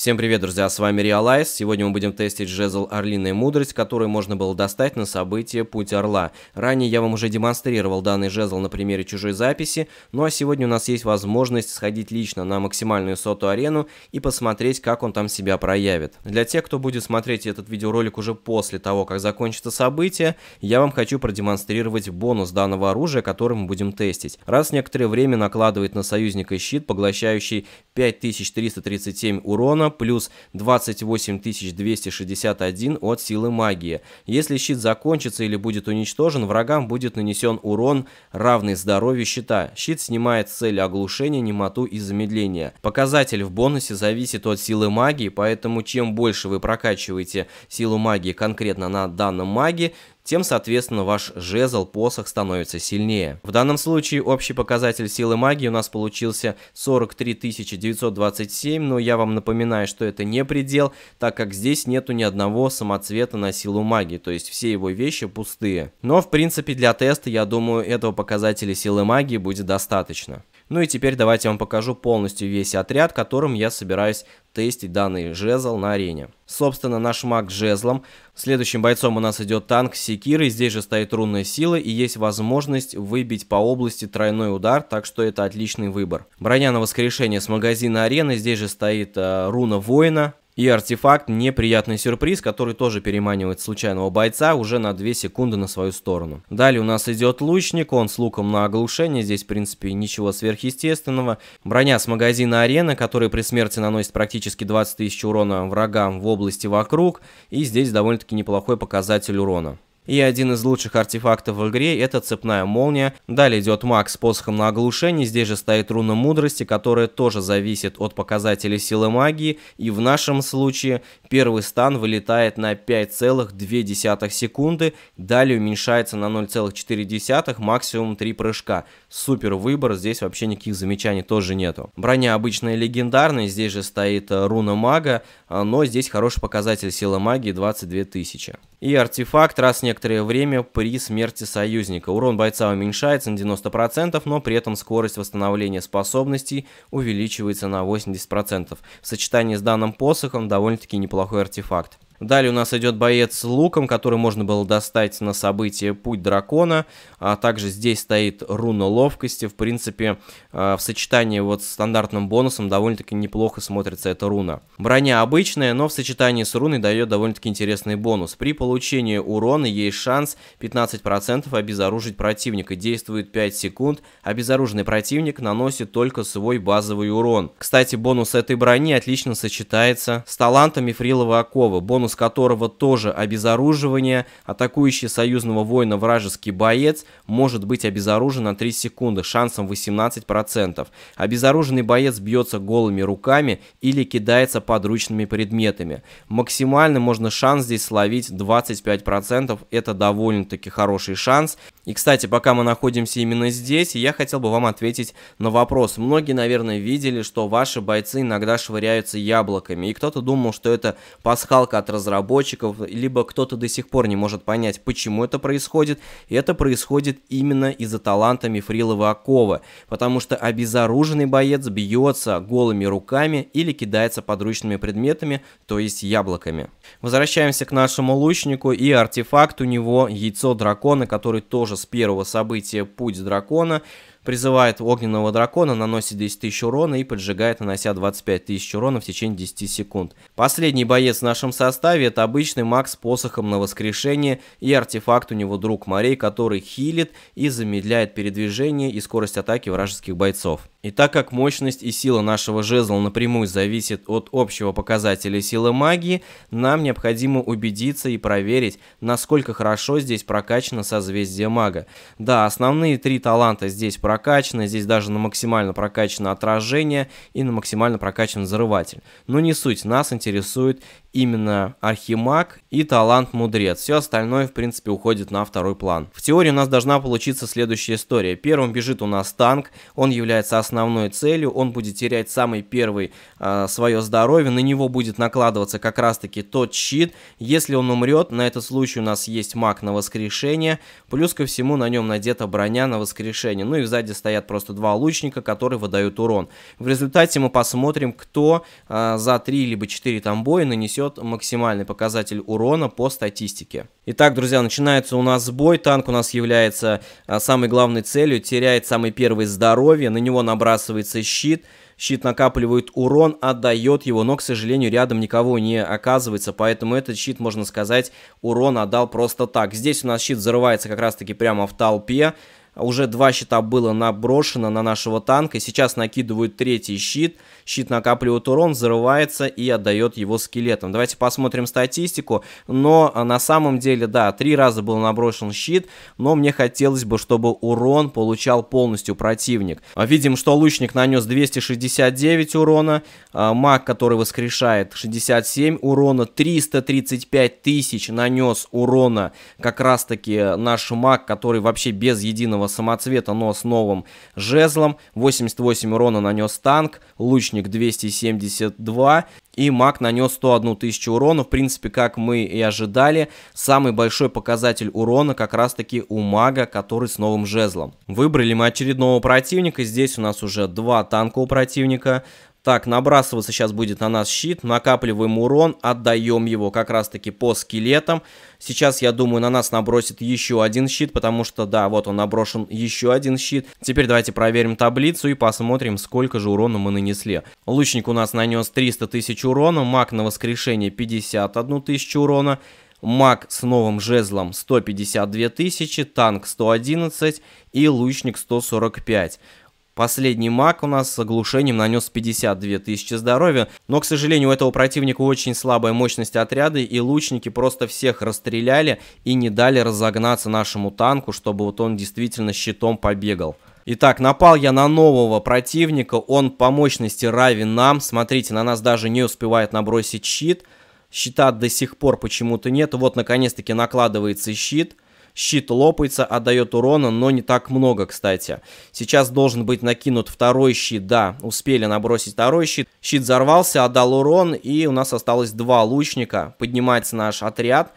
Всем привет, друзья, с вами Realize. Сегодня мы будем тестить жезл Орлиная Мудрость, который можно было достать на событие Путь Орла. Ранее я вам уже демонстрировал данный жезл на примере чужой записи, ну а сегодня у нас есть возможность сходить лично на максимальную соту арену и посмотреть, как он там себя проявит. Для тех, кто будет смотреть этот видеоролик уже после того, как закончится событие, я вам хочу продемонстрировать бонус данного оружия, который мы будем тестить. Раз некоторое время накладывает на союзника щит, поглощающий 5337 урона, урона плюс 28261 от силы магии. Если щит закончится или будет уничтожен, врагам будет нанесен урон, равный здоровью щита. Щит снимает с цели оглушения, немоту и замедления. Показатель в бонусе зависит от силы магии, поэтому чем больше вы прокачиваете силу магии конкретно на данном магии тем, соответственно, ваш жезл, посох становится сильнее. В данном случае общий показатель силы магии у нас получился 43 927, но я вам напоминаю, что это не предел, так как здесь нету ни одного самоцвета на силу магии, то есть все его вещи пустые. Но, в принципе, для теста, я думаю, этого показателя силы магии будет достаточно. Ну и теперь давайте я вам покажу полностью весь отряд, которым я собираюсь тестить данный жезл на арене. Собственно, наш маг с жезлом. Следующим бойцом у нас идет танк секиры. Здесь же стоит рунная сила и есть возможность выбить по области тройной удар, так что это отличный выбор. Броня на воскрешение с магазина арены. Здесь же стоит э, руна воина. И артефакт неприятный сюрприз, который тоже переманивает случайного бойца уже на 2 секунды на свою сторону. Далее у нас идет лучник, он с луком на оглушение, здесь в принципе ничего сверхъестественного. Броня с магазина арены, которая при смерти наносит практически 20 тысяч урона врагам в области вокруг. И здесь довольно-таки неплохой показатель урона. И один из лучших артефактов в игре это цепная молния. Далее идет маг с посохом на оглушение. Здесь же стоит руна мудрости, которая тоже зависит от показателей силы магии. И в нашем случае первый стан вылетает на 5,2 секунды. Далее уменьшается на 0,4, максимум 3 прыжка. Супер выбор, здесь вообще никаких замечаний тоже нету. Броня обычная легендарная, здесь же стоит э, руна мага, э, но здесь хороший показатель силы магии 22 тысячи. И артефакт раз в некоторое время при смерти союзника. Урон бойца уменьшается на 90%, но при этом скорость восстановления способностей увеличивается на 80%. В сочетании с данным посохом довольно-таки неплохой артефакт. Далее у нас идет боец с луком, который можно было достать на событие «Путь дракона». А также здесь стоит руна ловкости. В принципе, э, в сочетании вот с стандартным бонусом довольно-таки неплохо смотрится эта руна. Броня обычная, но в сочетании с руной дает довольно-таки интересный бонус. При получении урона есть шанс 15% обезоружить противника. Действует 5 секунд. Обезоруженный противник наносит только свой базовый урон. Кстати, бонус этой брони отлично сочетается с талантами Фрилова Акова. Бонус бонус которого тоже обезоруживание, атакующий союзного воина вражеский боец может быть обезоружен на 3 секунды, шансом 18%. Обезоруженный боец бьется голыми руками или кидается подручными предметами. Максимальный можно шанс здесь словить 25%, это довольно-таки хороший шанс. И, кстати, пока мы находимся именно здесь, я хотел бы вам ответить на вопрос. Многие, наверное, видели, что ваши бойцы иногда швыряются яблоками, и кто-то думал, что это пасхалка от разработчиков, либо кто-то до сих пор не может понять, почему это происходит. И это происходит именно из-за таланта Мифрилова Акова, потому что обезоруженный боец бьется голыми руками или кидается подручными предметами, то есть яблоками. Возвращаемся к нашему лучнику, и артефакт у него яйцо дракона, который тоже с первого события «Путь дракона», призывает огненного дракона, наносит 10 тысяч урона и поджигает, нанося 25 тысяч урона в течение 10 секунд. Последний боец в нашем составе это обычный маг с посохом на воскрешение и артефакт у него друг морей, который хилит и замедляет передвижение и скорость атаки вражеских бойцов. И так как мощность и сила нашего жезла напрямую зависит от общего показателя силы магии, нам необходимо убедиться и проверить, насколько хорошо здесь прокачано созвездие мага. Да, основные три таланта здесь прокачаны, здесь даже на максимально прокачано отражение и на максимально прокачан взрыватель. Но не суть, нас интересует именно архимаг и талант мудрец. Все остальное, в принципе, уходит на второй план. В теории у нас должна получиться следующая история. Первым бежит у нас танк, он является основной целью, он будет терять самый первый э, а, свое здоровье, на него будет накладываться как раз-таки тот щит. Если он умрет, на этот случай у нас есть маг на воскрешение, плюс ко всему на нем надета броня на воскрешение. Ну и сзади стоят просто два лучника, которые выдают урон. В результате мы посмотрим, кто э, за три либо четыре там боя нанесет нанесет максимальный показатель урона по статистике. Итак, друзья, начинается у нас бой. Танк у нас является а, самой главной целью. Теряет самый первый здоровье. На него набрасывается щит. Щит накапливает урон, отдает его, но, к сожалению, рядом никого не оказывается, поэтому этот щит, можно сказать, урон отдал просто так. Здесь у нас щит взрывается как раз-таки прямо в толпе, уже два щита было наброшено на нашего танка. Сейчас накидывают третий щит. Щит накапливает урон, взрывается и отдает его скелетам. Давайте посмотрим статистику. Но а, на самом деле, да, три раза был наброшен щит. Но мне хотелось бы, чтобы урон получал полностью противник. А, видим, что лучник нанес 269 урона. А, маг, который воскрешает 67 урона. 335 тысяч нанес урона как раз таки э, наш маг, который вообще без единого красного самоцвета, но с новым жезлом. 88 урона нанес танк, лучник 272 и маг нанес 101 тысячу урона. В принципе, как мы и ожидали, самый большой показатель урона как раз-таки у мага, который с новым жезлом. Выбрали мы очередного противника. Здесь у нас уже два танка у противника. Так, набрасываться сейчас будет на нас щит. Накапливаем урон, отдаем его как раз-таки по скелетам. Сейчас, я думаю, на нас набросит еще один щит, потому что, да, вот он наброшен еще один щит. Теперь давайте проверим таблицу и посмотрим, сколько же урона мы нанесли. Лучник у нас нанес 300 тысяч урона, маг на воскрешение 51 тысячу урона. Маг с новым жезлом 152 тысячи, танк 111 и лучник 145. Последний маг у нас с оглушением нанес 52 тысячи здоровья, но, к сожалению, у этого противника очень слабая мощность отряда, и лучники просто всех расстреляли и не дали разогнаться нашему танку, чтобы вот он действительно щитом побегал. Итак, напал я на нового противника, он по мощности равен нам, смотрите, на нас даже не успевает набросить щит, щита до сих пор почему-то нет, вот наконец-таки накладывается щит, Щит лопается, отдает урона, но не так много, кстати. Сейчас должен быть накинут второй щит, да, успели набросить второй щит. Щит взорвался, отдал урон, и у нас осталось два лучника. Поднимается наш отряд.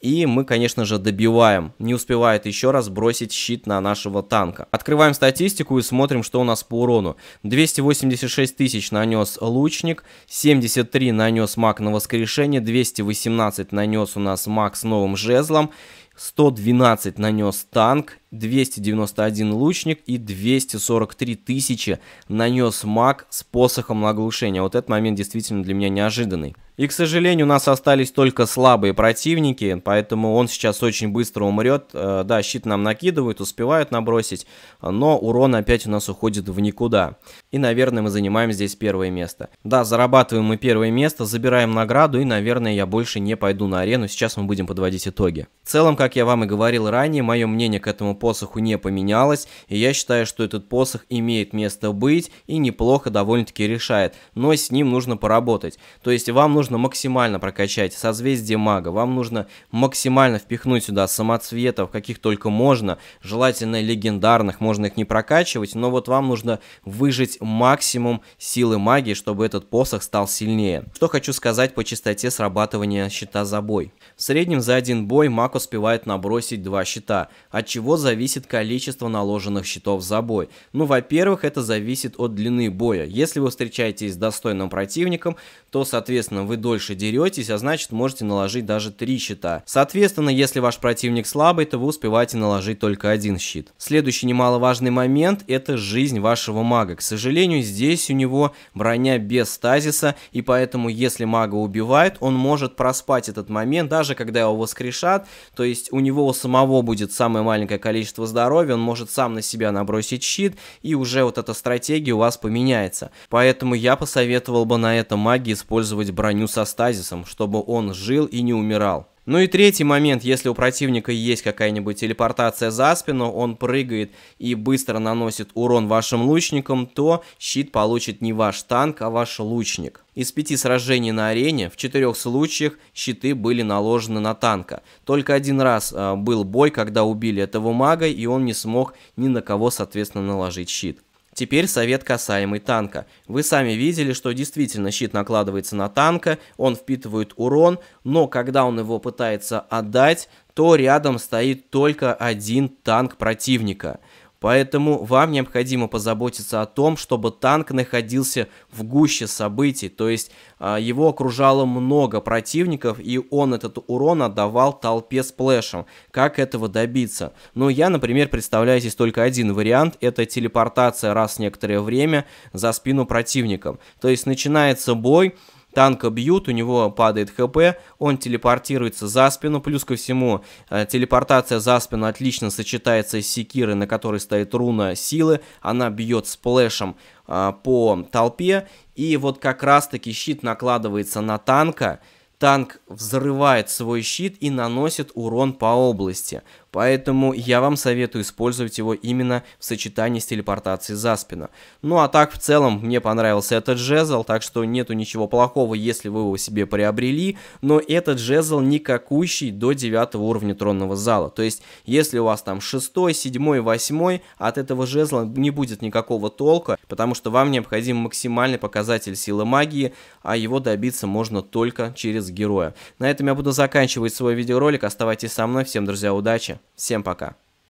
И мы, конечно же, добиваем. Не успевает еще раз бросить щит на нашего танка. Открываем статистику и смотрим, что у нас по урону. 286 тысяч нанес лучник, 73 нанес маг на воскрешение, 218 нанес у нас маг с новым жезлом, 112 нанес танк, 291 лучник и 243 тысячи нанес маг с посохом на оглушение. Вот этот момент действительно для меня неожиданный. И, к сожалению, у нас остались только слабые противники, поэтому он сейчас очень быстро умрет. Э, да, щит нам накидывают, успевают набросить, но урон опять у нас уходит в никуда. И, наверное, мы занимаем здесь первое место. Да, зарабатываем мы первое место, забираем награду, и, наверное, я больше не пойду на арену. Сейчас мы будем подводить итоги. В целом, как я вам и говорил ранее, мое мнение к этому посоху не поменялось, и я считаю, что этот посох имеет место быть и неплохо довольно-таки решает, но с ним нужно поработать. То есть вам нужно нужно максимально прокачать созвездие мага, вам нужно максимально впихнуть сюда самоцветов, каких только можно, желательно легендарных, можно их не прокачивать, но вот вам нужно выжать максимум силы магии, чтобы этот посох стал сильнее. Что хочу сказать по частоте срабатывания щита за бой. В среднем за один бой маг успевает набросить два щита, от чего зависит количество наложенных щитов за бой. Ну, во-первых, это зависит от длины боя. Если вы встречаетесь с достойным противником, то, соответственно, вы вы дольше деретесь, а значит можете наложить даже три щита. Соответственно, если ваш противник слабый, то вы успеваете наложить только один щит. Следующий немаловажный момент – это жизнь вашего мага. К сожалению, здесь у него броня без стазиса, и поэтому если мага убивают, он может проспать этот момент, даже когда его воскрешат, то есть у него у самого будет самое маленькое количество здоровья, он может сам на себя набросить щит, и уже вот эта стратегия у вас поменяется. Поэтому я посоветовал бы на этом маге использовать броню камню со стазисом, чтобы он жил и не умирал. Ну и третий момент, если у противника есть какая-нибудь телепортация за спину, он прыгает и быстро наносит урон вашим лучникам, то щит получит не ваш танк, а ваш лучник. Из пяти сражений на арене в четырех случаях щиты были наложены на танка. Только один раз э, был бой, когда убили этого мага, и он не смог ни на кого, соответственно, наложить щит. Теперь совет касаемый танка. Вы сами видели, что действительно щит накладывается на танка, он впитывает урон, но когда он его пытается отдать, то рядом стоит только один танк противника – Поэтому вам необходимо позаботиться о том, чтобы танк находился в гуще событий, то есть а, его окружало много противников, и он этот урон отдавал толпе сплэшем. Как этого добиться? Ну, я, например, представляю здесь только один вариант, это телепортация раз в некоторое время за спину противника. То есть начинается бой, танка бьют, у него падает хп, он телепортируется за спину, плюс ко всему э, телепортация за спину отлично сочетается с секирой, на которой стоит руна силы, она бьет сплэшем э, по толпе, и вот как раз таки щит накладывается на танка, танк взрывает свой щит и наносит урон по области. Поэтому я вам советую использовать его именно в сочетании с телепортацией за спину. Ну а так, в целом, мне понравился этот жезл, так что нету ничего плохого, если вы его себе приобрели, но этот жезл никакущий до 9 уровня тронного зала. То есть, если у вас там 6, 7, 8, от этого жезла не будет никакого толка, потому что вам необходим максимальный показатель силы магии, а его добиться можно только через героя. На этом я буду заканчивать свой видеоролик, оставайтесь со мной, всем, друзья, удачи! Всем пока.